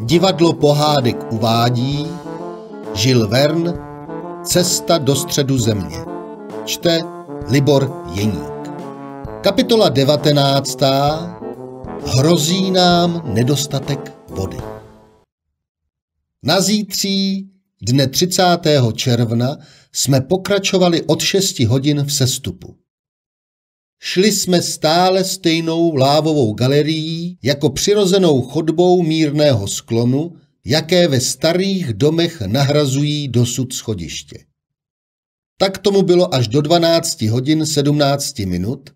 Divadlo pohádek uvádí Žil Vern Cesta do středu země Čte Libor Jeník Kapitola 19. Hrozí nám nedostatek vody. Na zítří, dne 30. června, jsme pokračovali od 6 hodin v sestupu. Šli jsme stále stejnou lávovou galerií jako přirozenou chodbou mírného sklonu, jaké ve starých domech nahrazují dosud schodiště. Tak tomu bylo až do 12 hodin 17 minut,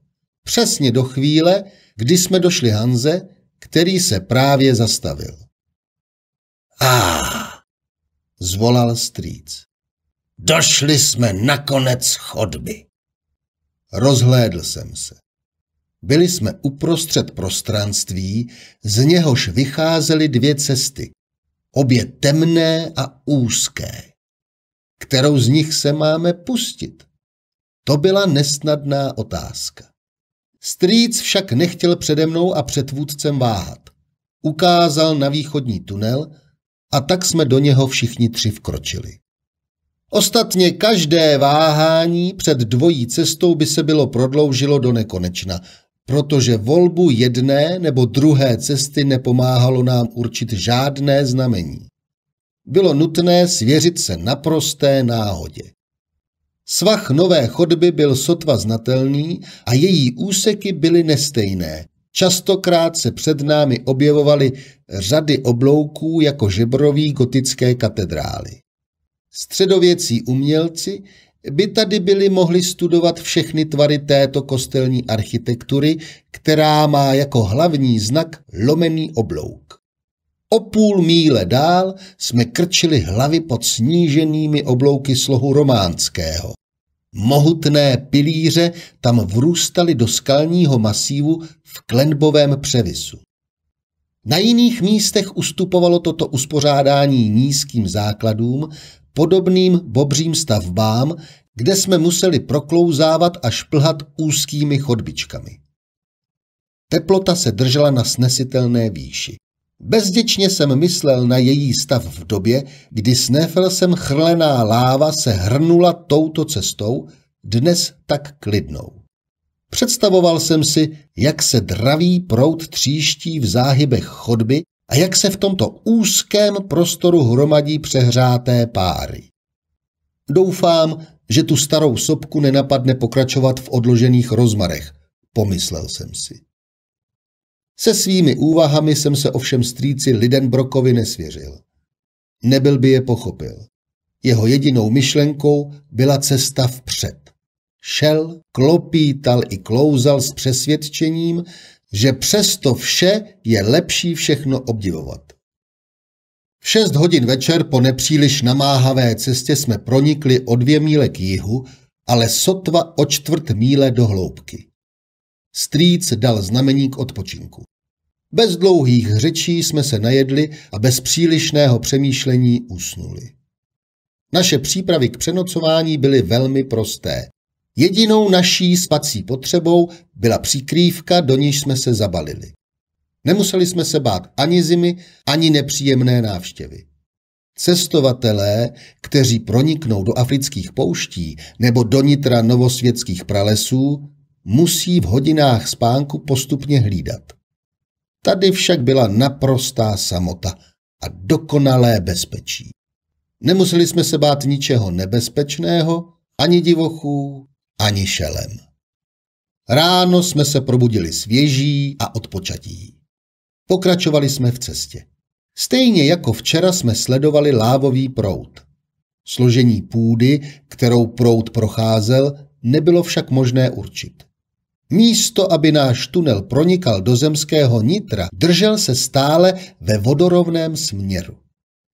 přesně do chvíle, kdy jsme došli Hanze, který se právě zastavil. A ah, zvolal strýc. Došli jsme na konec chodby. Rozhlédl jsem se. Byli jsme uprostřed prostranství, z něhož vycházely dvě cesty, obě temné a úzké. Kterou z nich se máme pustit? To byla nesnadná otázka. Strýc však nechtěl přede mnou a před vůdcem váhat. Ukázal na východní tunel a tak jsme do něho všichni tři vkročili. Ostatně každé váhání před dvojí cestou by se bylo prodloužilo do nekonečna, protože volbu jedné nebo druhé cesty nepomáhalo nám určit žádné znamení. Bylo nutné svěřit se naprosté náhodě. Svah nové chodby byl sotva znatelný a její úseky byly nestejné, Častokrát se před námi objevovaly řady oblouků jako žebrový gotické katedrály. Středověcí umělci by tady byli mohli studovat všechny tvary této kostelní architektury, která má jako hlavní znak lomený oblouk. O půl míle dál jsme krčili hlavy pod sníženými oblouky slohu románského. Mohutné pilíře tam vrůstaly do skalního masívu v klenbovém převisu. Na jiných místech ustupovalo toto uspořádání nízkým základům, podobným bobřím stavbám, kde jsme museli proklouzávat a šplhat úzkými chodbičkami. Teplota se držela na snesitelné výši. Bezděčně jsem myslel na její stav v době, kdy s Nefelsem chrlená láva se hrnula touto cestou, dnes tak klidnou. Představoval jsem si, jak se dravý prout tříští v záhybech chodby a jak se v tomto úzkém prostoru hromadí přehřáté páry. Doufám, že tu starou sopku nenapadne pokračovat v odložených rozmarech, pomyslel jsem si. Se svými úvahami jsem se ovšem strýci Lidenbrokovi nesvěřil. Nebyl by je pochopil. Jeho jedinou myšlenkou byla cesta vpřed. Šel, klopítal i klouzal s přesvědčením, že přesto vše je lepší všechno obdivovat. V šest hodin večer po nepříliš namáhavé cestě jsme pronikli o dvě míle k jihu, ale sotva o čtvrt míle do hloubky. Strýc dal znamení k odpočinku. Bez dlouhých řečí jsme se najedli a bez přílišného přemýšlení usnuli. Naše přípravy k přenocování byly velmi prosté. Jedinou naší spací potřebou byla přikrývka, do níž jsme se zabalili. Nemuseli jsme se bát ani zimy, ani nepříjemné návštěvy. Cestovatelé, kteří proniknou do afrických pouští nebo do nitra novosvětských pralesů, musí v hodinách spánku postupně hlídat. Tady však byla naprostá samota a dokonalé bezpečí. Nemuseli jsme se bát ničeho nebezpečného, ani divochů, ani šelem. Ráno jsme se probudili svěží a odpočatí. Pokračovali jsme v cestě. Stejně jako včera jsme sledovali lávový prout. Složení půdy, kterou prout procházel, nebylo však možné určit. Místo, aby náš tunel pronikal do zemského nitra, držel se stále ve vodorovném směru.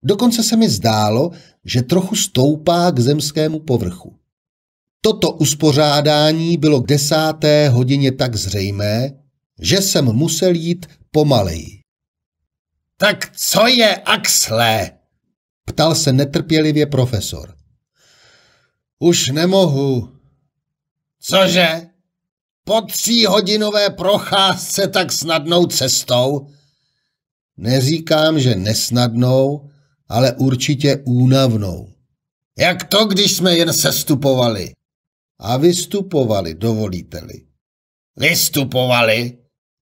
Dokonce se mi zdálo, že trochu stoupá k zemskému povrchu. Toto uspořádání bylo k desáté hodině tak zřejmé, že jsem musel jít pomaleji. Tak co je Axle? Ptal se netrpělivě profesor. Už nemohu. Cože? po tříhodinové procházce tak snadnou cestou? Neříkám, že nesnadnou, ale určitě únavnou. Jak to, když jsme jen sestupovali? A vystupovali, dovolíte-li. Vystupovali,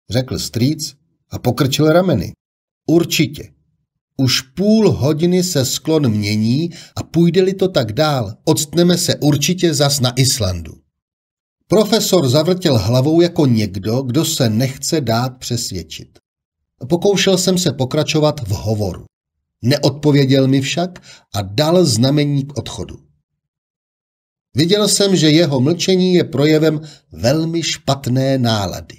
řekl strýc a pokrčil rameny. Určitě. Už půl hodiny se sklon mění a půjde-li to tak dál, odstneme se určitě zas na Islandu. Profesor zavrtěl hlavou jako někdo, kdo se nechce dát přesvědčit. Pokoušel jsem se pokračovat v hovoru. Neodpověděl mi však a dal znamení k odchodu. Viděl jsem, že jeho mlčení je projevem velmi špatné nálady.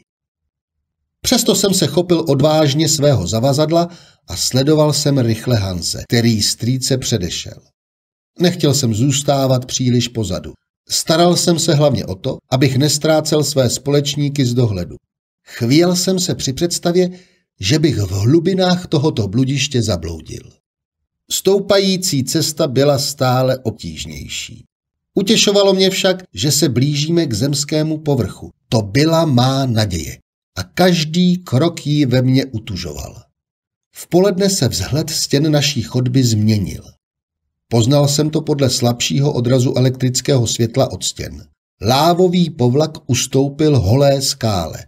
Přesto jsem se chopil odvážně svého zavazadla a sledoval jsem rychle Hanse, který strýce předešel. Nechtěl jsem zůstávat příliš pozadu. Staral jsem se hlavně o to, abych nestrácel své společníky z dohledu. Chvíl jsem se při představě, že bych v hlubinách tohoto bludiště zabloudil. Stoupající cesta byla stále obtížnější. Utěšovalo mě však, že se blížíme k zemskému povrchu. To byla má naděje. A každý krok ji ve mně utužoval. V poledne se vzhled stěn naší chodby změnil. Poznal jsem to podle slabšího odrazu elektrického světla od stěn. Lávový povlak ustoupil holé skále.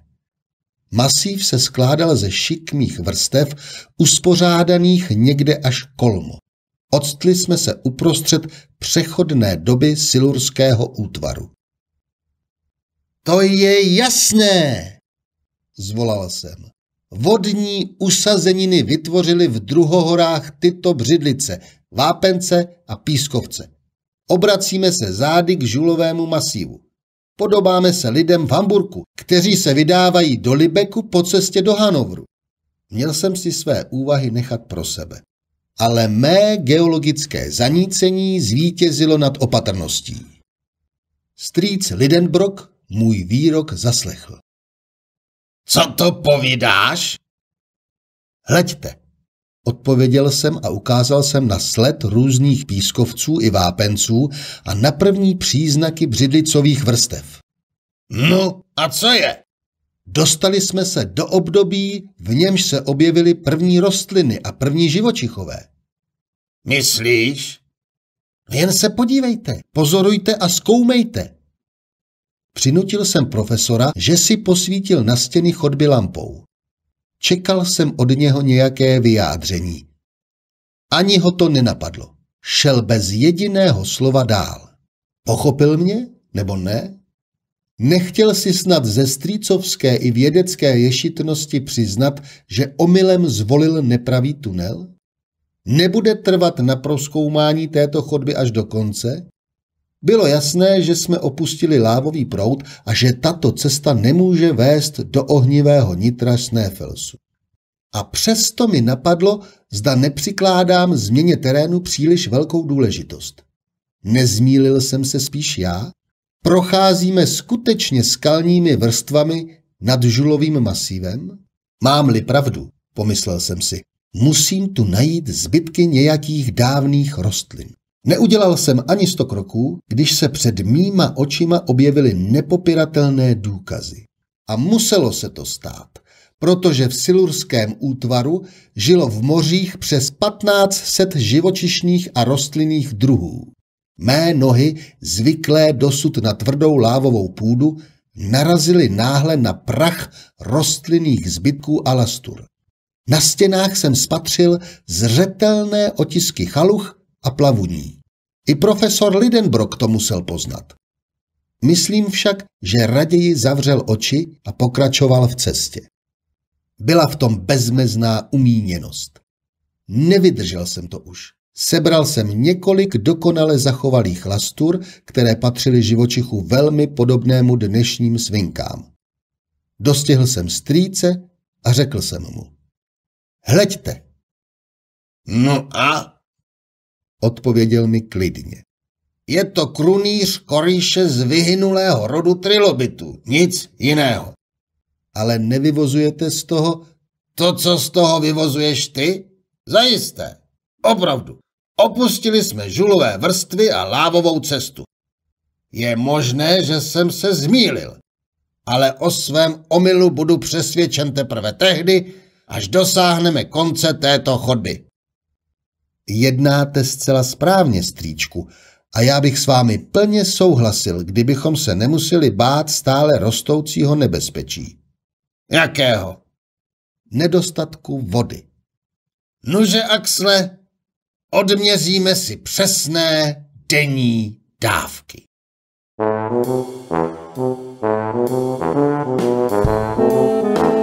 Masív se skládal ze šikmých vrstev, uspořádaných někde až kolmo. Odstli jsme se uprostřed přechodné doby silurského útvaru. To je jasné, zvolal jsem. Vodní usazeniny vytvořily v druhohorách tyto břidlice, vápence a pískovce. Obracíme se zády k žulovému masívu. Podobáme se lidem v Hamburku, kteří se vydávají do Libeku po cestě do Hanovru. Měl jsem si své úvahy nechat pro sebe. Ale mé geologické zanícení zvítězilo nad opatrností. Strýc Lidenbrock můj výrok zaslechl. Co to povídáš? Hleďte, odpověděl jsem a ukázal jsem na sled různých pískovců i vápenců a na první příznaky břidlicových vrstev. No a co je? Dostali jsme se do období, v němž se objevily první rostliny a první živočichové. Myslíš? Jen se podívejte, pozorujte a zkoumejte. Přinutil jsem profesora, že si posvítil na stěny chodby lampou. Čekal jsem od něho nějaké vyjádření. Ani ho to nenapadlo. Šel bez jediného slova dál. Pochopil mě, nebo ne? Nechtěl si snad ze strýcovské i vědecké ješitnosti přiznat, že omylem zvolil nepravý tunel? Nebude trvat na proskoumání této chodby až do konce? Bylo jasné, že jsme opustili lávový prout a že tato cesta nemůže vést do ohnivého nitra Snéfelsu. A přesto mi napadlo, zda nepřikládám změně terénu příliš velkou důležitost. Nezmílil jsem se spíš já? Procházíme skutečně skalními vrstvami nad žulovým masívem? Mám-li pravdu, pomyslel jsem si, musím tu najít zbytky nějakých dávných rostlin. Neudělal jsem ani sto kroků, když se před mýma očima objevily nepopiratelné důkazy. A muselo se to stát, protože v silurském útvaru žilo v mořích přes 1500 živočišných a rostlinných druhů. Mé nohy, zvyklé dosud na tvrdou lávovou půdu, narazily náhle na prach rostlinných zbytků alastur. Na stěnách jsem spatřil zřetelné otisky chaluch a plavuní. I profesor Lidenbrock to musel poznat. Myslím však, že raději zavřel oči a pokračoval v cestě. Byla v tom bezmezná umíněnost. Nevydržel jsem to už. Sebral jsem několik dokonale zachovalých lastur, které patřily živočichu velmi podobnému dnešním svinkám. Dostihl jsem strýce a řekl jsem mu. Hleďte. No a? Odpověděl mi klidně. Je to krunýř korýše z vyhynulého rodu trilobitu, nic jiného. Ale nevyvozujete z toho to, co z toho vyvozuješ ty? Zajisté, opravdu. Opustili jsme žulové vrstvy a lávovou cestu. Je možné, že jsem se zmýlil, ale o svém omylu budu přesvědčen teprve tehdy, až dosáhneme konce této chodby. Jednáte zcela správně, strýčku, a já bych s vámi plně souhlasil, kdybychom se nemuseli bát stále rostoucího nebezpečí. Jakého? Nedostatku vody. Nuže, Axle, odměříme si přesné denní dávky. Thank you.